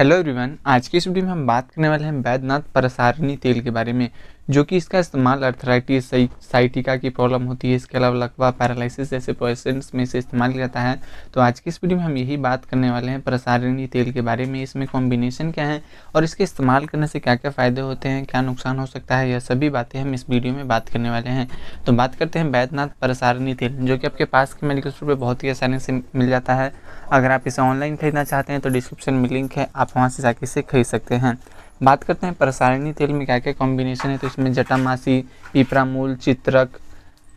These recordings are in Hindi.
हेलो एवरीवन आज की इस वीडियो में हम बात करने वाले हैं बैद्यनाथ प्रसारणी तेल के बारे में जो कि इसका इस्तेमाल अर्थराइटिस साइटिका की प्रॉब्लम होती है इसके अलावा लकवा पैरालिसिस जैसे पेशेंट्स में इसे इस्तेमाल किया जाता है तो आज की इस वीडियो में हम यही बात करने वाले हैं प्रसारिणी तेल के बारे में इसमें कॉम्बिनेशन क्या है और इसके इस्तेमाल करने से क्या क्या फ़ायदे होते हैं क्या नुकसान हो सकता है यह सभी बातें हम इस वीडियो में बात करने वाले हैं तो बात करते हैं बैद्यनाथ प्रसारिणी तेल जो कि आपके पास के मेडिकल स्टोर पर बहुत ही आसानी से मिल जाता है अगर आप इसे ऑनलाइन खरीदना चाहते हैं तो डिस्क्रिप्शन में लिंक है आप वहाँ से जाके इसे खरीद सकते हैं बात करते हैं प्रसारणी तेल में क्या क्या कॉम्बिनेशन है तो इसमें जटामासी पीपरा मूल चित्रक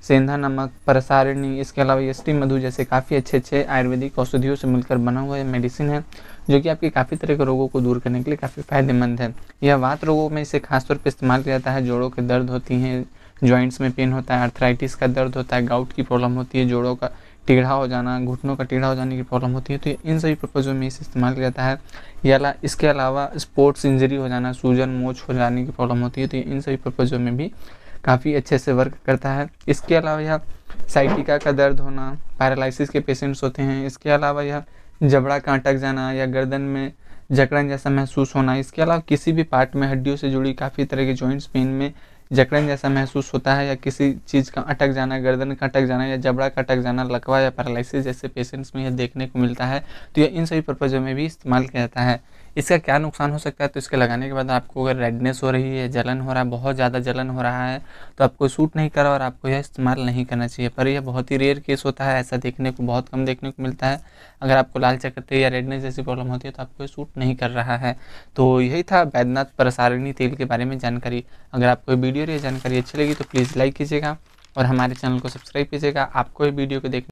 सेंधा नमक प्रसारणी इसके अलावा यष्टी मधु जैसे काफ़ी अच्छे अच्छे आयुर्वेदिक औषधियों से मिलकर बना हुआ यह मेडिसिन है जो कि आपके काफ़ी तरह के रोगों को दूर करने के लिए काफ़ी फायदेमंद है यह वात रोगों में इसे खासतौर पर इस्तेमाल किया जाता है जोड़ों के दर्द होती हैं जॉइंट्स में पेन होता है अर्थराइटिस का दर्द होता है गाउट की प्रॉब्लम होती है जोड़ों का टेढ़ा हो जाना घुटनों का टेढ़ा हो जाने की प्रॉब्लम होती है तो इन सभी पर्पज़ों में इसे इस्तेमाल किया जाता है या इसके अलावा स्पोर्ट्स इंजरी हो जाना सूजन मोच हो जाने की प्रॉब्लम होती है तो इन सभी पर्पज़ों में भी काफ़ी अच्छे से वर्क करता है इसके अलावा यह साइटिका का दर्द होना पैरालिसिस के पेशेंट्स होते हैं इसके अलावा यह जबड़ा कांटक जाना या गर्दन में जकड़न जैसा महसूस होना इसके अलावा किसी भी पार्ट में हड्डियों से जुड़ी काफ़ी तरह के जॉइंट्स पेन में जकड़न जैसा महसूस होता है या किसी चीज़ का अटक जाना गर्दन का अटक जाना या जबड़ा का अटक जाना लकवा या पैरालिसिस जैसे पेशेंट्स में यह देखने को मिलता है तो यह इन सभी पर्पज़ों में भी इस्तेमाल किया जाता है इसका क्या नुकसान हो सकता है तो इसके लगाने के बाद आपको अगर रेडनेस हो रही है जलन हो रहा है बहुत ज़्यादा जलन हो रहा है तो आपको सूट नहीं करा और आपको यह इस्तेमाल नहीं करना चाहिए पर यह बहुत ही रेयर केस होता है ऐसा देखने को बहुत कम देखने को मिलता है अगर आपको लाल चकते या रेडनेस जैसी प्रॉब्लम होती है तो आपको सूट नहीं कर रहा है तो यही था बैद्यनाथ प्रसारिणी तेल के बारे में जानकारी अगर आपको वीडियो या जानकारी अच्छी लगी तो प्लीज़ लाइक कीजिएगा और हमारे चैनल को सब्सक्राइब कीजिएगा आपको ये वीडियो को देखने